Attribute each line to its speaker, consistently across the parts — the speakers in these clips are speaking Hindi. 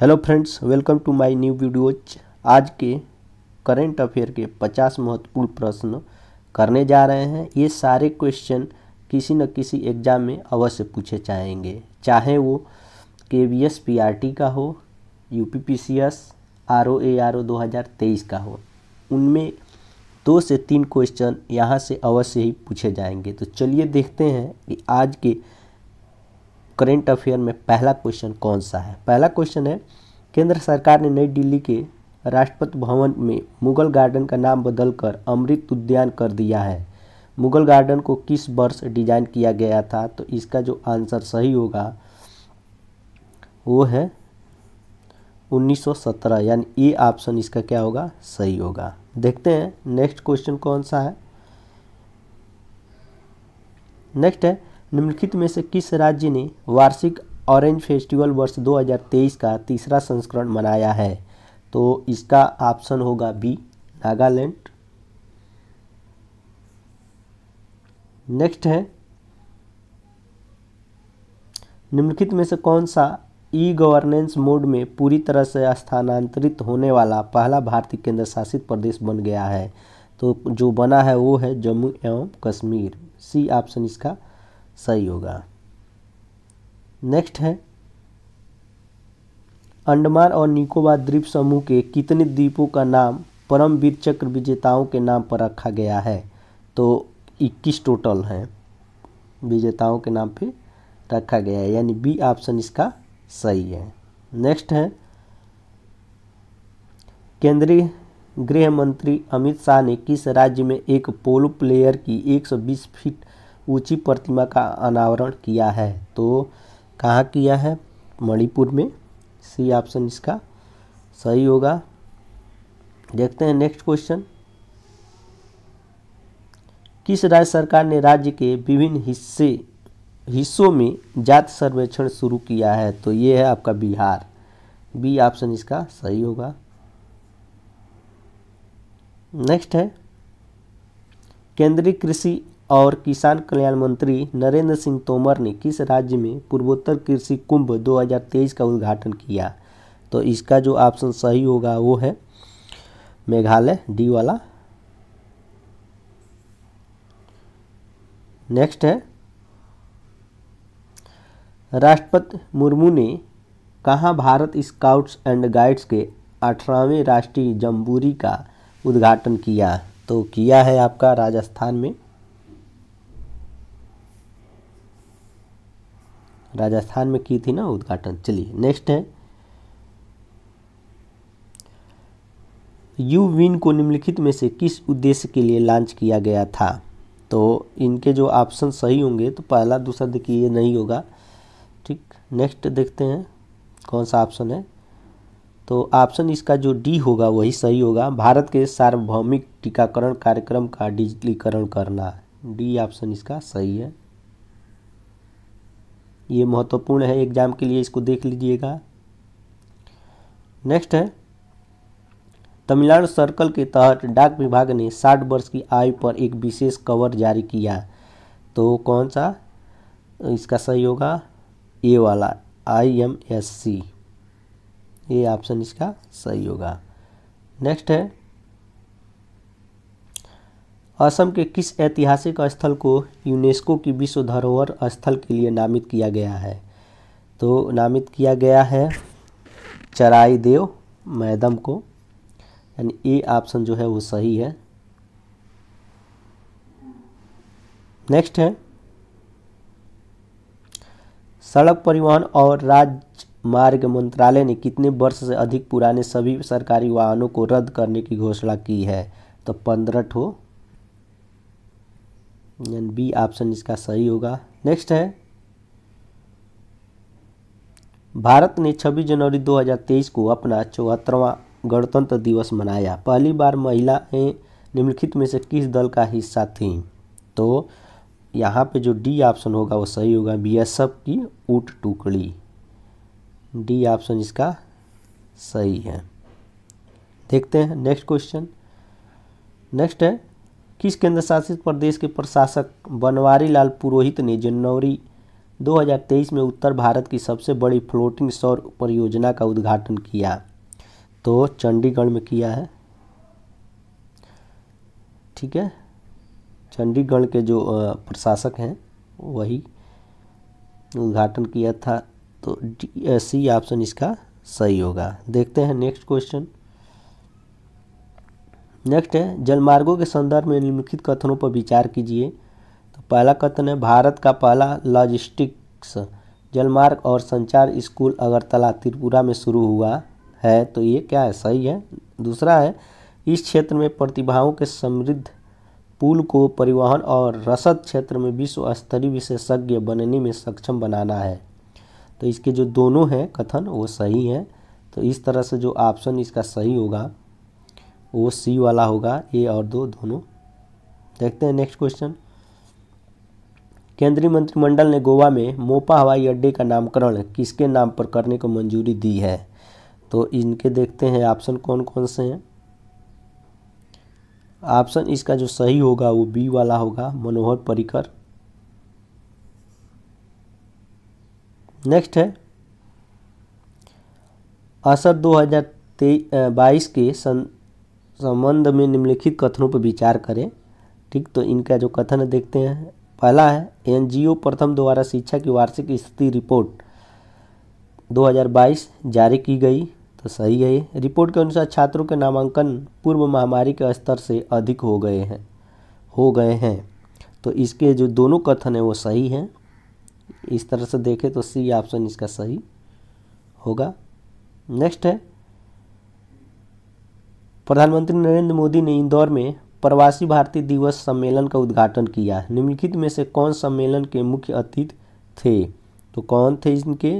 Speaker 1: hello friends welcome to my new videos आज के करंट अफेयर के 50 महत्वपूर्ण प्रश्न करने जा रहे हैं ये सारे क्वेश्चन किसी न किसी एग्ज़ाम में अवश्य पूछे जाएंगे चाहे वो K V S P R T का हो U P P C S R O A R O दो हज़ार तेईस का हो उनमें दो से तीन क्वेश्चन यहाँ से अवश्य ही पूछे जाएंगे तो चलिए देखते हैं कि आज के करेंट अफेयर में पहला क्वेश्चन कौन सा है पहला क्वेश्चन है केंद्र सरकार ने नई दिल्ली के राष्ट्रपति भवन में मुगल गार्डन का नाम बदलकर अमृत उद्यान कर दिया है मुगल गार्डन को किस वर्ष डिजाइन किया गया था तो इसका जो आंसर सही होगा वो है 1917 यानी ए ऑप्शन इसका क्या होगा सही होगा देखते हैं नेक्स्ट क्वेश्चन कौन सा है नेक्स्ट है निम्नलिखित में से किस राज्य ने वार्षिक ऑरेंज फेस्टिवल वर्ष 2023 का तीसरा संस्करण मनाया है तो इसका ऑप्शन होगा बी नागालैंड नेक्स्ट है निम्नलिखित में से कौन सा ई गवर्नेंस मोड में पूरी तरह से स्थानांतरित होने वाला पहला भारतीय केंद्र शासित प्रदेश बन गया है तो जो बना है वो है जम्मू एवं कश्मीर सी ऑप्शन इसका सही होगा नेक्स्ट है अंडमान और निकोबार द्वीप समूह के कितने द्वीपों का नाम परमवीर चक्र विजेताओं के नाम पर रखा गया है तो 21 टोटल हैं विजेताओं के नाम पे रखा गया है यानी बी ऑप्शन इसका सही है नेक्स्ट है केंद्रीय गृह मंत्री अमित शाह ने किस राज्य में एक पोलो प्लेयर की 120 फीट ऊंची प्रतिमा का अनावरण किया है तो कहाँ किया है मणिपुर में सी ऑप्शन इसका सही होगा देखते हैं नेक्स्ट क्वेश्चन किस राज्य सरकार ने राज्य के विभिन्न हिस्से हिस्सों में जात सर्वेक्षण शुरू किया है तो ये है आपका बिहार बी ऑप्शन इसका सही होगा नेक्स्ट है केंद्रीय कृषि और किसान कल्याण मंत्री नरेंद्र सिंह तोमर ने किस राज्य में पूर्वोत्तर कृषि कुंभ 2023 का उद्घाटन किया तो इसका जो ऑप्शन सही होगा वो है मेघालय डी वाला नेक्स्ट है राष्ट्रपति मुर्मू ने कहा भारत स्काउट्स एंड गाइड्स के अठारहवें राष्ट्रीय जम्बूरी का उद्घाटन किया तो किया है आपका राजस्थान में राजस्थान में की थी ना उद्घाटन चलिए नेक्स्ट है यू विन को निम्नलिखित में से किस उद्देश्य के लिए लॉन्च किया गया था तो इनके जो ऑप्शन सही होंगे तो पहला दूसरा देखिए ये नहीं होगा ठीक नेक्स्ट देखते हैं कौन सा ऑप्शन है तो ऑप्शन इसका जो डी होगा वही सही होगा भारत के सार्वभौमिक टीकाकरण कार्यक्रम का डिजिटलीकरण करना डी ऑप्शन इसका सही है ये महत्वपूर्ण है एग्ज़ाम के लिए इसको देख लीजिएगा नेक्स्ट है तमिलनाडु सर्कल के तहत डाक विभाग ने 60 वर्ष की आयु पर एक विशेष कवर जारी किया तो कौन सा इसका सही होगा ए वाला आई एम एस सी ये ऑप्शन इसका सही होगा नेक्स्ट है असम के किस ऐतिहासिक स्थल को यूनेस्को की विश्व धरोहर स्थल के लिए नामित किया गया है तो नामित किया गया है चराई देव मैदम को यानी ए ऑप्शन जो है वो सही है नेक्स्ट है सड़क परिवहन और राजमार्ग मंत्रालय ने कितने वर्ष से अधिक पुराने सभी सरकारी वाहनों को रद्द करने की घोषणा की है तो पंद्रह ठो बी ऑप्शन इसका सही होगा नेक्स्ट है भारत ने 26 जनवरी 2023 को अपना चौहत्तरवां गणतंत्र दिवस मनाया पहली बार महिलाएं निम्नलिखित में से किस दल का हिस्सा थी तो यहाँ पे जो डी ऑप्शन होगा वो सही होगा बीएसएफ की ऊट टुकड़ी डी ऑप्शन इसका सही है देखते हैं नेक्स्ट क्वेश्चन नेक्स्ट है किस केंद्र शासित प्रदेश के प्रशासक बनवारी लाल पुरोहित ने जनवरी 2023 में उत्तर भारत की सबसे बड़ी फ्लोटिंग सौर परियोजना का उद्घाटन किया तो चंडीगढ़ में किया है ठीक है चंडीगढ़ के जो प्रशासक हैं वही उद्घाटन किया था तो डी सी ऑप्शन इसका सही होगा देखते हैं नेक्स्ट क्वेश्चन नेक्स्ट है जलमार्गों के संदर्भ में निम्नलिखित कथनों पर विचार कीजिए तो पहला कथन है भारत का पहला लॉजिस्टिक्स जलमार्ग और संचार स्कूल अगरतला त्रिपुरा में शुरू हुआ है तो ये क्या है सही है दूसरा है इस क्षेत्र में प्रतिभाओं के समृद्ध पुल को परिवहन और रसद क्षेत्र में विश्व स्तरीय विशेषज्ञ बनने में सक्षम बनाना है तो इसके जो दोनों हैं कथन वो सही हैं तो इस तरह से जो ऑप्शन इसका सही होगा वो सी वाला होगा ए और दो दोनों देखते हैं नेक्स्ट क्वेश्चन केंद्रीय मंत्रिमंडल ने गोवा में मोपा हवाई अड्डे का नामकरण किसके नाम पर करने को मंजूरी दी है तो इनके देखते हैं ऑप्शन कौन कौन से हैं ऑप्शन इसका जो सही होगा वो बी वाला होगा मनोहर परिकर नेक्स्ट है असर दो हज़ार बाईस के सन संबंध में निम्नलिखित कथनों पर विचार करें ठीक तो इनका जो कथन है देखते हैं पहला है एनजीओ प्रथम द्वारा शिक्षा की वार्षिक स्थिति रिपोर्ट 2022 जारी की गई तो सही है रिपोर्ट के अनुसार छात्रों के नामांकन पूर्व महामारी के स्तर से अधिक हो गए हैं हो गए हैं तो इसके जो दोनों कथन हैं वो सही हैं इस तरह से देखें तो सी ऑप्शन इसका सही होगा नेक्स्ट है प्रधानमंत्री नरेंद्र मोदी ने इंदौर में प्रवासी भारतीय दिवस सम्मेलन का उद्घाटन किया निम्नलिखित में से कौन सम्मेलन के मुख्य अतिथि थे तो कौन थे इनके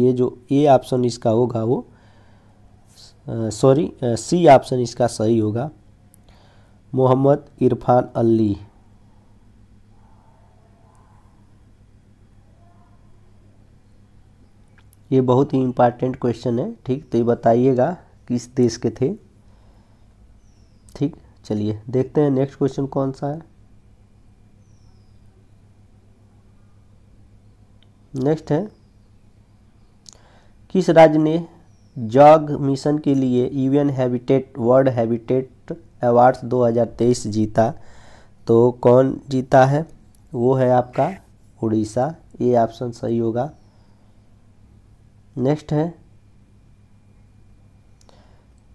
Speaker 1: ये जो ए ऑप्शन इसका होगा वो सॉरी सी ऑप्शन इसका सही होगा मोहम्मद इरफान अली ये बहुत ही इम्पॉर्टेंट क्वेश्चन है ठीक तो ये बताइएगा किस देश के थे ठीक चलिए देखते हैं नेक्स्ट क्वेश्चन कौन सा है नेक्स्ट है किस राज्य ने जॉग मिशन के लिए UN habitat world habitat award 2023 जीता तो कौन जीता है वो है आपका उड़ीसा ये ऑप्शन सही होगा नेक्स्ट है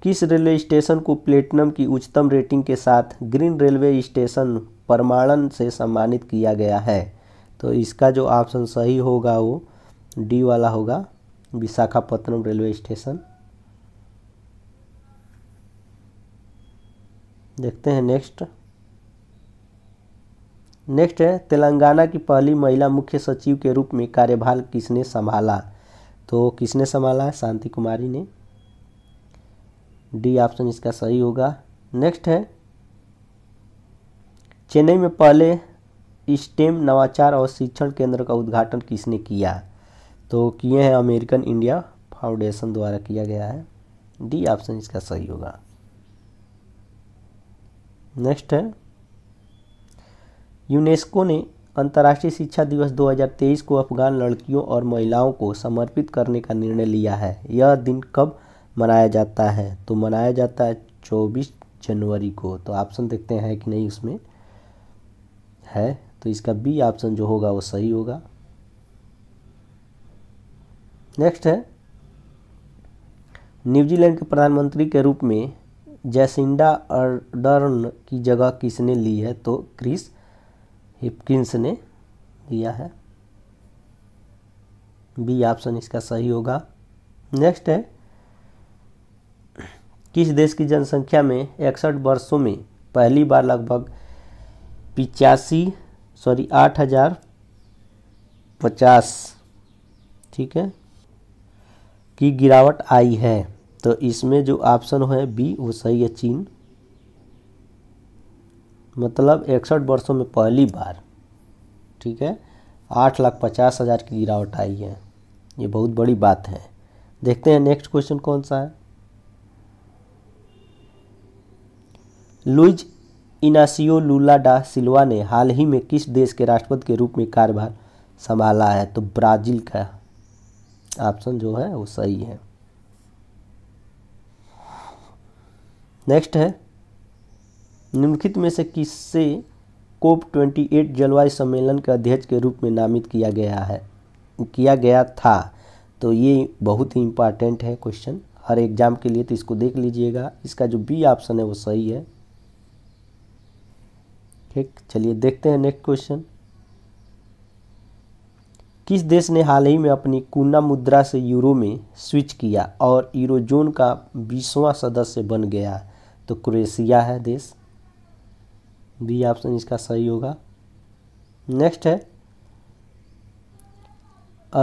Speaker 1: किस रेलवे स्टेशन को प्लेटिनम की उच्चतम रेटिंग के साथ ग्रीन रेलवे स्टेशन परमाणन से सम्मानित किया गया है तो इसका जो ऑप्शन सही होगा वो डी वाला होगा विशाखापट्टनम रेलवे स्टेशन देखते हैं नेक्स्ट नेक्स्ट है तेलंगाना की पहली महिला मुख्य सचिव के रूप में कार्यभार किसने संभाला तो किसने संभाला शांति कुमारी ने डी ऑप्शन इसका सही होगा नेक्स्ट है चेन्नई में पहले स्टेम नवाचार और शिक्षण केंद्र का उद्घाटन किसने किया तो किए हैं अमेरिकन इंडिया फाउंडेशन द्वारा किया गया है डी ऑप्शन इसका सही होगा नेक्स्ट है यूनेस्को ने अंतर्राष्ट्रीय शिक्षा दिवस 2023 को अफगान लड़कियों और महिलाओं को समर्पित करने का निर्णय लिया है यह दिन कब मनाया जाता है तो मनाया जाता है चौबीस जनवरी को तो ऑप्शन देखते हैं कि नहीं उसमें है तो इसका बी ऑप्शन जो होगा वो सही होगा नेक्स्ट है न्यूजीलैंड के प्रधानमंत्री के रूप में जैसिंडा अर्डर्न की जगह किसने ली है तो क्रिस हिपकिंस ने लिया है बी ऑप्शन इसका सही होगा नेक्स्ट है किस देश की जनसंख्या में इकसठ वर्षों में पहली बार लगभग पिचासी सॉरी आठ हज़ार पचास ठीक है की गिरावट आई है तो इसमें जो ऑप्शन है बी वो सही है चीन मतलब इकसठ वर्षों में पहली बार ठीक है आठ लाख पचास हज़ार की गिरावट आई है ये बहुत बड़ी बात है देखते हैं नेक्स्ट क्वेश्चन कौन सा है लुइज इनासियो लूला डा सिल्वा ने हाल ही में किस देश के राष्ट्रपति के रूप में कार्यभार संभाला है तो ब्राज़ील का ऑप्शन जो है वो सही है नेक्स्ट है निम्नलिखित में से किससे कोप 28 जलवायु सम्मेलन के अध्यक्ष के रूप में नामित किया गया है किया गया था तो ये बहुत ही इम्पॉर्टेंट है क्वेश्चन हर एग्जाम के लिए तो इसको देख लीजिएगा इसका जो बी ऑप्शन है वो सही है ठीक चलिए देखते हैं नेक्स्ट क्वेश्चन किस देश ने हाल ही में अपनी कूना मुद्रा से यूरो में स्विच किया और यूरोजोन का बीसवां सदस्य बन गया तो क्रोएशिया है देश बी ऑप्शन इसका सही होगा नेक्स्ट है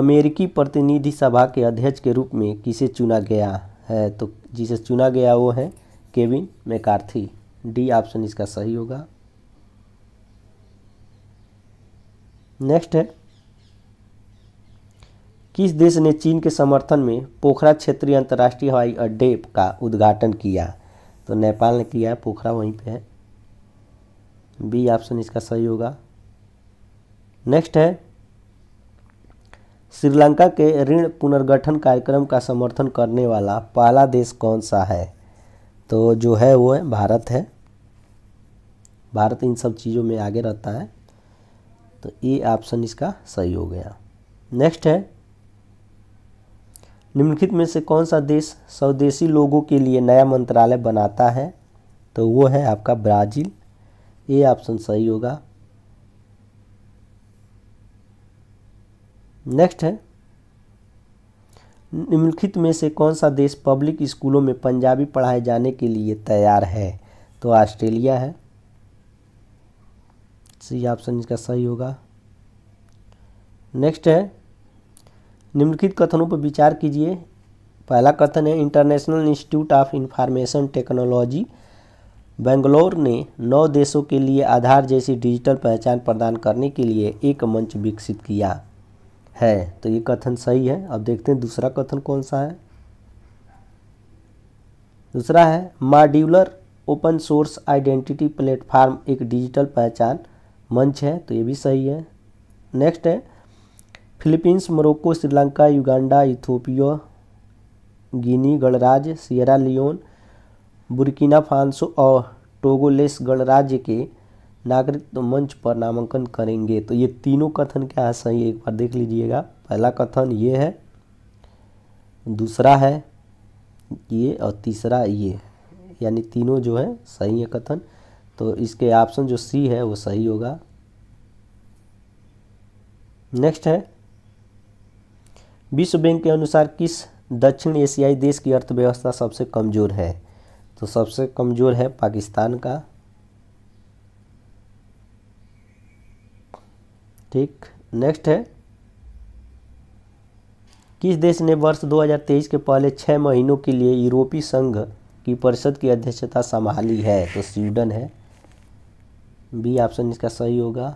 Speaker 1: अमेरिकी प्रतिनिधि सभा के अध्यक्ष के रूप में किसे चुना गया है तो जिसे चुना गया वो है केविन मैकार्थी डी ऑप्शन इसका सही होगा नेक्स्ट है किस देश ने चीन के समर्थन में पोखरा क्षेत्रीय अंतर्राष्ट्रीय हवाई अड्डे का उद्घाटन किया तो नेपाल ने किया है पोखरा वहीं पे है बी ऑप्शन इसका सही होगा नेक्स्ट है श्रीलंका के ऋण पुनर्गठन कार्यक्रम का समर्थन करने वाला पहला देश कौन सा है तो जो है वो है भारत है भारत इन सब चीज़ों में आगे रहता है तो ए ऑप्शन इसका सही हो गया नेक्स्ट है निम्नलिखित में से कौन सा देश स्वदेशी लोगों के लिए नया मंत्रालय बनाता है तो वो है आपका ब्राज़ील ए ऑप्शन सही होगा नेक्स्ट है निम्नलिखित में से कौन सा देश पब्लिक स्कूलों में पंजाबी पढ़ाए जाने के लिए तैयार है तो ऑस्ट्रेलिया है सी ऑप्शन इसका सही होगा नेक्स्ट है निम्नलिखित कथनों पर विचार कीजिए पहला कथन है International Institute of Information Technology Bangalore ने नौ देशों के लिए आधार जैसी डिजिटल पहचान प्रदान करने के लिए एक मंच विकसित किया है तो ये कथन सही है अब देखते हैं दूसरा कथन कौन सा है दूसरा है modular open source identity platform एक डिजिटल पहचान मंच है तो ये भी सही है नेक्स्ट है Philippines Morocco Sri Lanka Uganda Ethiopia Guinea गणराज्य सियरा लियोन बुर्किना फांसो और टोगोलेस गणराज्य के नागरिक मंच पर नामांकन करेंगे तो ये तीनों कथन क्या है सही एक बार देख लीजिएगा पहला कथन ये है दूसरा है ये और तीसरा ये यानी तीनों जो है सही है कथन तो इसके ऑप्शन जो सी है वो सही होगा नेक्स्ट है विश्व बैंक के अनुसार किस दक्षिण एशियाई देश की अर्थव्यवस्था सबसे कमज़ोर है तो सबसे कमज़ोर है पाकिस्तान का ठीक नेक्स्ट है किस देश ने वर्ष 2023 के पहले छः महीनों के लिए यूरोपीय संघ की परिषद की अध्यक्षता संभाली है तो स्वीडन है बी ऑप्शन इसका सही होगा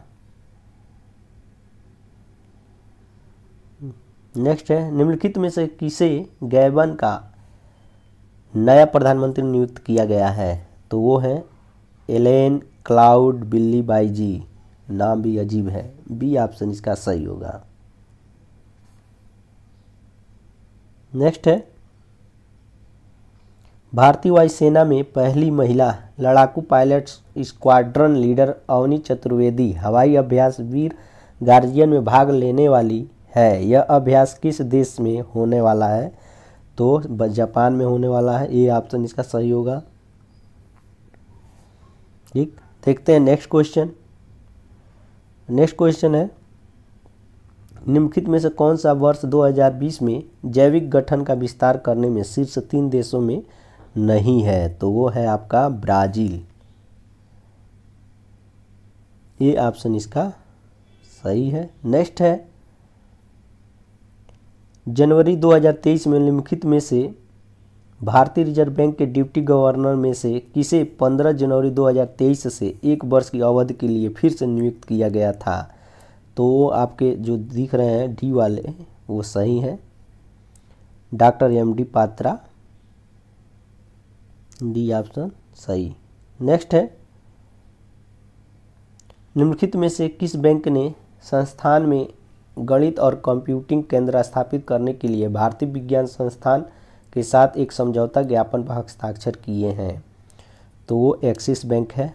Speaker 1: नेक्स्ट है निम्नलिखित में से किसे गैबन का नया प्रधानमंत्री नियुक्त किया गया है तो वो है एलेन क्लाउड बिल्ली बाईजी नाम भी अजीब है बी ऑप्शन इसका सही होगा नेक्स्ट है भारतीय वायुसेना में पहली महिला लड़ाकू pilot squadron leader Avani Chaturvedi हवाई अभ्यास वीर गार्जियन में भाग लेने वाली है यह अभ्यास किस देश में होने वाला है तो जापान में होने वाला है ये ऑप्शन इसका सही होगा ठीक देखते हैं नेक्स्ट क्वेश्चन नेक्स्ट क्वेश्चन है निम्नलिखित में से कौन सा वर्ष 2020 में जैविक गठन का विस्तार करने में शीर्ष तीन देशों में नहीं है तो वो है आपका ब्राज़ील ये ऑप्शन इसका सही है नेक्स्ट है जनवरी 2023 में निम्नलिखित में से भारतीय रिजर्व बैंक के डिप्टी गवर्नर में से किसे 15 जनवरी 2023 से एक वर्ष की अवधि के लिए फिर से नियुक्त किया गया था तो आपके जो दिख रहे हैं डी वाले वो सही है doctor M D Patra D option सही नेक्स्ट है निम्नलिखित में से किस बैंक ने संस्थान में गणित और कंप्यूटिंग केंद्र स्थापित करने के लिए भारतीय विज्ञान संस्थान के साथ एक समझौता ज्ञापन पर हस्ताक्षर किए हैं तो वो एक्सिस बैंक है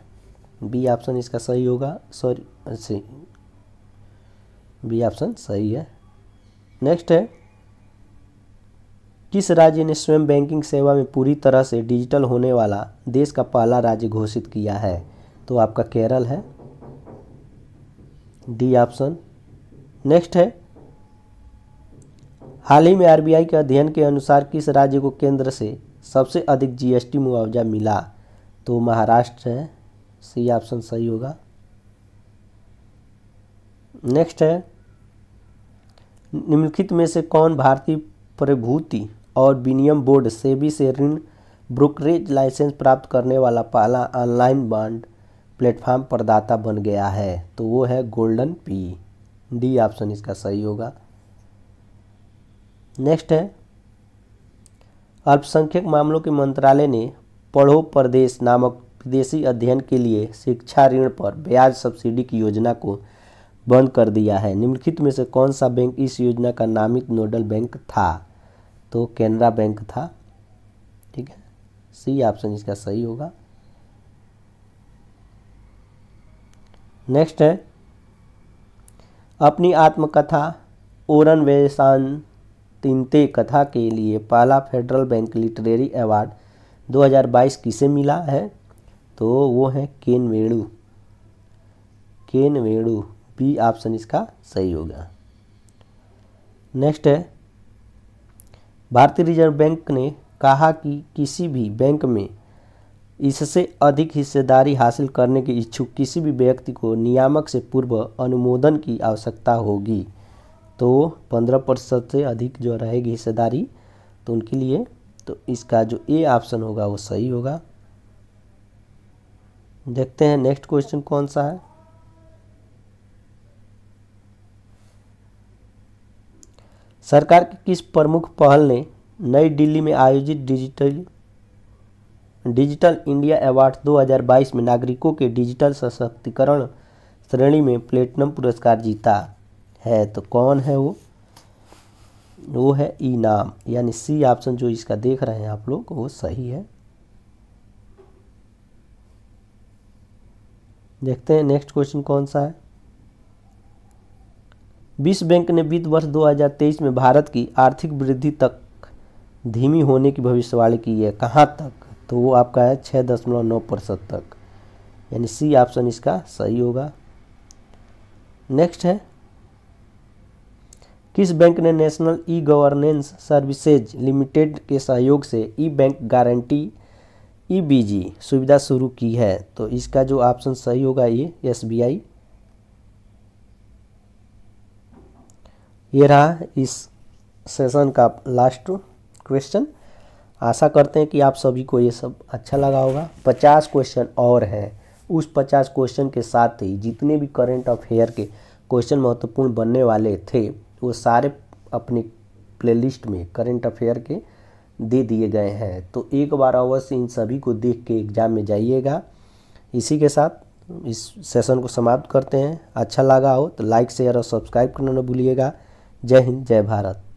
Speaker 1: बी ऑप्शन इसका सही होगा सॉरी बी ऑप्शन सही है नेक्स्ट है किस राज्य ने स्वयं बैंकिंग सेवा में पूरी तरह से डिजिटल होने वाला देश का पहला राज्य घोषित किया है तो आपका केरल है डी ऑप्शन नेक्स्ट है हाल ही में आरबीआई के अध्ययन के अनुसार किस राज्य को केंद्र से सबसे अधिक जीएसटी मुआवजा मिला तो महाराष्ट्र है सी ऑप्शन सही होगा नेक्स्ट है निम्नलिखित में से कौन भारतीय प्रभूति और विनियम बोर्ड सेबी से ऋण ब्रोकरेज लाइसेंस प्राप्त करने वाला पहला ऑनलाइन बॉन्ड प्लेटफॉर्म प्रदाता बन गया है तो वो है गोल्डन पी डी ऑप्शन इसका सही होगा नेक्स्ट है अल्पसंख्यक मामलों के मंत्रालय ने पढ़ो प्रदेश नामक विदेशी अध्ययन के लिए शिक्षा ऋण पर ब्याज सब्सिडी की योजना को बंद कर दिया है निम्नलिखित में से कौन सा बैंक इस योजना का नामित नोडल बैंक था तो कैनरा बैंक था ठीक है सी ऑप्शन इसका सही होगा नेक्स्ट है अपनी आत्मकथा ओरन वेसान तिनते कथा के लिए पहला फेडरल बैंक लिटरेरी अवार्ड 2022 किसे मिला है तो वो है केन वेणु केन वेणु बी ऑप्शन इसका सही होगा नेक्स्ट है भारतीय रिजर्व बैंक ने कहा कि किसी भी बैंक में इससे अधिक हिस्सेदारी हासिल करने के इच्छुक किसी भी व्यक्ति को नियामक से पूर्व अनुमोदन की आवश्यकता होगी तो पंद्रह प्रतिशत से अधिक जो रहेगी हिस्सेदारी तो उनके लिए तो इसका जो ए ऑप्शन होगा वो सही होगा देखते हैं नेक्स्ट क्वेश्चन कौन सा है सरकार की किस प्रमुख पहल ने नई दिल्ली में आयोजित डिजिटल डिजिटल इंडिया अवार्ड 2022 में नागरिकों के डिजिटल सशक्तिकरण श्रेणी में प्लेटिनम पुरस्कार जीता है तो कौन है वो वो है ई नाम यानी सी ऑप्शन जो इसका देख रहे हैं आप लोग वो सही है देखते हैं नेक्स्ट क्वेश्चन कौन सा है विश्व बैंक ने वित्त वर्ष 2023 में भारत की आर्थिक वृद्धि तक धीमी होने की भविष्यवाणी की है कहाँ तक तो वो आपका है छः दशमलव नौ प्रतिशत तक यानी सी ऑप्शन इसका सही होगा नेक्स्ट है किस बैंक ने National E Governance Services Limited के सहयोग से ई बैंक गारंटी ई जी सुविधा शुरू की है तो इसका जो ऑप्शन सही होगा ये आई ये रहा इस सेशन का लास्ट क्वेश्चन आशा करते हैं कि आप सभी को ये सब अच्छा लगा होगा पचास क्वेश्चन और हैं उस पचास क्वेश्चन के साथ ही जितने भी करेंट अफेयर के क्वेश्चन महत्वपूर्ण बनने वाले थे वो सारे अपनी प्लेलिस्ट में करंट अफेयर के दे दिए गए हैं तो एक बार अवश्य इन सभी को देख के एग्ज़ाम में जाइएगा इसी के साथ इस सेशन को समाप्त करते हैं अच्छा लगा हो तो लाइक शेयर और सब्सक्राइब करना ना भूलिएगा जय हिंद जय भारत